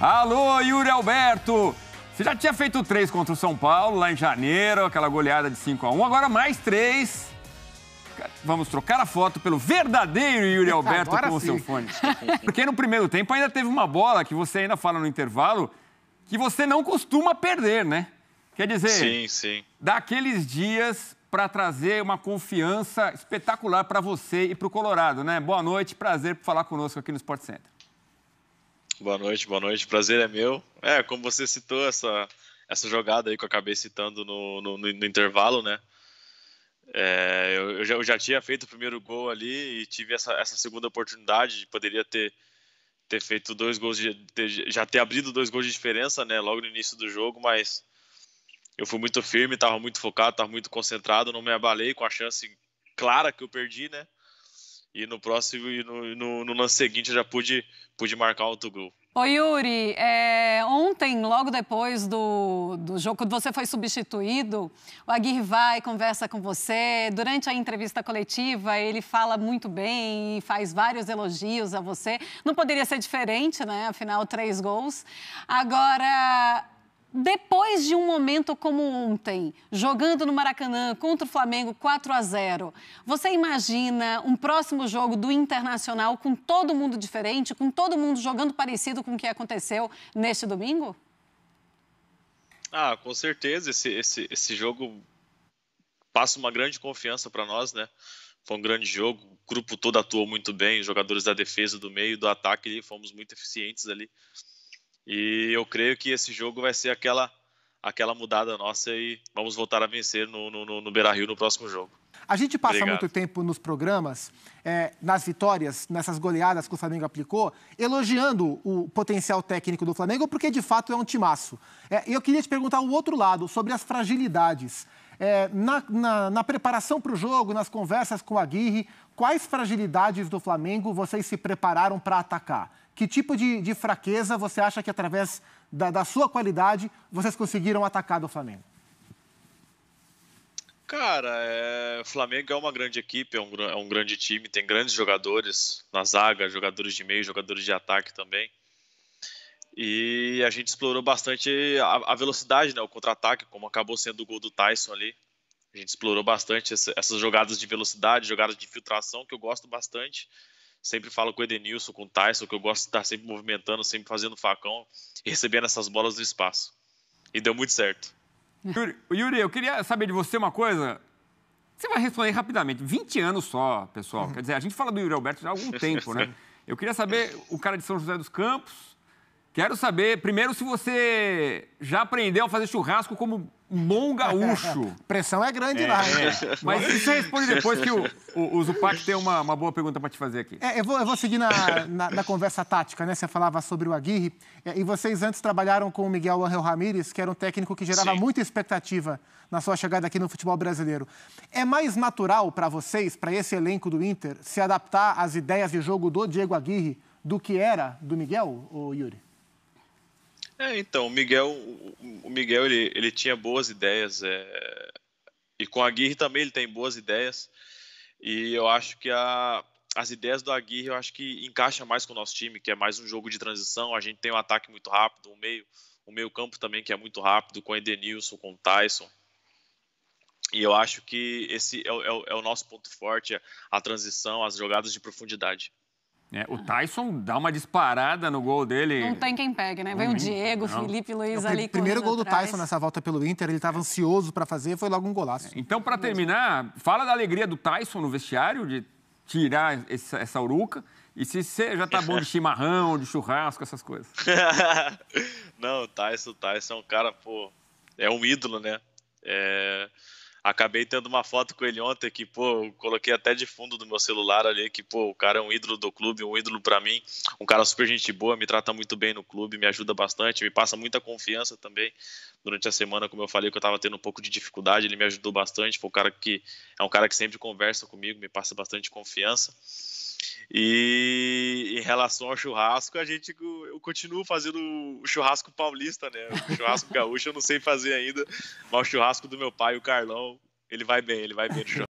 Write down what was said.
Alô, Yuri Alberto! Você já tinha feito três contra o São Paulo lá em janeiro, aquela goleada de 5 a 1 agora mais três. Vamos trocar a foto pelo verdadeiro Yuri tá, Alberto agora com o seu fone. Porque no primeiro tempo ainda teve uma bola que você ainda fala no intervalo que você não costuma perder, né? Quer dizer, sim, sim. daqueles dias para trazer uma confiança espetacular para você e para o Colorado, né? Boa noite, prazer por falar conosco aqui no Sport Center. Boa noite, boa noite. Prazer é meu. É, como você citou essa, essa jogada aí que eu acabei citando no, no, no intervalo, né? É, eu, eu, já, eu, já, tinha feito o primeiro gol ali e tive essa, essa segunda oportunidade. Poderia ter, ter feito dois gols, de, ter, já ter abrido dois gols de diferença, né? Logo no início do jogo, mas eu fui muito firme, estava muito focado, estava muito concentrado, não me abalei com a chance clara que eu perdi, né? e no próximo e no, no, no lance seguinte já pude, pude marcar outro gol. Ô Yuri, é, ontem, logo depois do, do jogo, quando você foi substituído, o Aguirre vai, conversa com você. Durante a entrevista coletiva, ele fala muito bem e faz vários elogios a você. Não poderia ser diferente, né? Afinal, três gols. Agora, depois de um momento como ontem, jogando no Maracanã contra o Flamengo 4 a 0, você imagina um próximo jogo do Internacional com todo mundo diferente, com todo mundo jogando parecido com o que aconteceu neste domingo? Ah, com certeza. Esse, esse, esse jogo passa uma grande confiança para nós, né? Foi um grande jogo. O grupo todo atuou muito bem, os jogadores da defesa, do meio, do ataque, fomos muito eficientes ali. E eu creio que esse jogo vai ser aquela aquela mudada nossa e vamos voltar a vencer no, no, no Beira Rio no próximo jogo. A gente passa Obrigado. muito tempo nos programas, é, nas vitórias, nessas goleadas que o Flamengo aplicou, elogiando o potencial técnico do Flamengo, porque de fato é um timaço. É, e é, eu queria te perguntar o outro lado, sobre as fragilidades. É, na, na, na preparação para o jogo, nas conversas com a Aguirre, quais fragilidades do Flamengo vocês se prepararam para atacar? Que tipo de, de fraqueza você acha que, através da, da sua qualidade, vocês conseguiram atacar do Flamengo? Cara, é... o Flamengo é uma grande equipe, é um, é um, grande time, tem grandes jogadores na zaga, jogadores de meio, jogadores de ataque também. E a gente explorou bastante a, a velocidade, né, o contra-ataque, como acabou sendo o gol do Tyson ali. A gente explorou bastante essa, essas jogadas de velocidade, jogadas de infiltração, que eu gosto bastante. Sempre falo com o Edenilson, com o Tyson, que eu gosto de estar sempre movimentando, sempre fazendo facão, recebendo essas bolas do espaço. E deu muito certo. Yuri, Yuri, eu queria saber de você uma coisa. Você vai responder rapidamente. 20 anos só, pessoal. Quer dizer, a gente fala do Yuri Alberto já há algum tempo, né? Eu queria saber, o cara de São José dos Campos, Quero saber, primeiro, se você já aprendeu a fazer churrasco como bom gaúcho. Pressão é grande é, lá. É. Mas isso responde depois que o, o, o Zupac tem uma, uma boa pergunta para te fazer aqui. É, eu, vou, eu vou seguir na, na, na, conversa tática, né? Você falava sobre o Aguirre. É, e vocês antes trabalharam com o Miguel Angel Ramírez, que era um técnico que gerava Sim. muita expectativa na sua chegada aqui no futebol brasileiro. É mais natural para vocês, para esse elenco do Inter, se adaptar às ideias de jogo do Diego Aguirre do que era do Miguel, ou Yuri? É, então, o Miguel, o Miguel ele, ele tinha boas ideias, é... e com a Aguirre também ele tem boas ideias, e eu acho que a, as ideias do Aguirre eu acho que encaixa mais com o nosso time, que é mais um jogo de transição, a gente tem um ataque muito rápido, um meio, um meio campo também que é muito rápido, com o Edenilson, com o Tyson, e eu acho que esse é, é, é o nosso ponto forte, a transição, as jogadas de profundidade. É, o Tyson dá uma disparada no gol dele. Não tem quem pegue, né? Vem uhum. o Diego, não. Felipe Luiz ali. O primeiro gol do atrás. Tyson nessa volta pelo Inter, ele estava ansioso para fazer, foi logo um golaço. É, então, para terminar, fala da alegria do Tyson no vestiário, de tirar essa, essa uruca. E se você já tá bom de chimarrão, de churrasco, essas coisas. não, o Tyson, Tyson é um cara, pô, é um ídolo, né? É, Acabei tendo uma foto com ele ontem que, pô, coloquei até de fundo do meu celular ali que, pô, o cara é um ídolo do clube, um ídolo para mim, um cara super gente boa, me trata muito bem no clube, me ajuda bastante, me passa muita confiança também. Durante a semana, como eu falei, que eu tava tendo um pouco de dificuldade, ele me ajudou bastante, foi um cara que é um cara que sempre conversa comigo, me passa bastante confiança. E em relação ao churrasco, a gente eu continuo fazendo o churrasco paulista, né? O churrasco gaúcho eu não sei fazer ainda, mas o churrasco do meu pai, o Carlão, ele vai bem, ele vai bem no churrasco.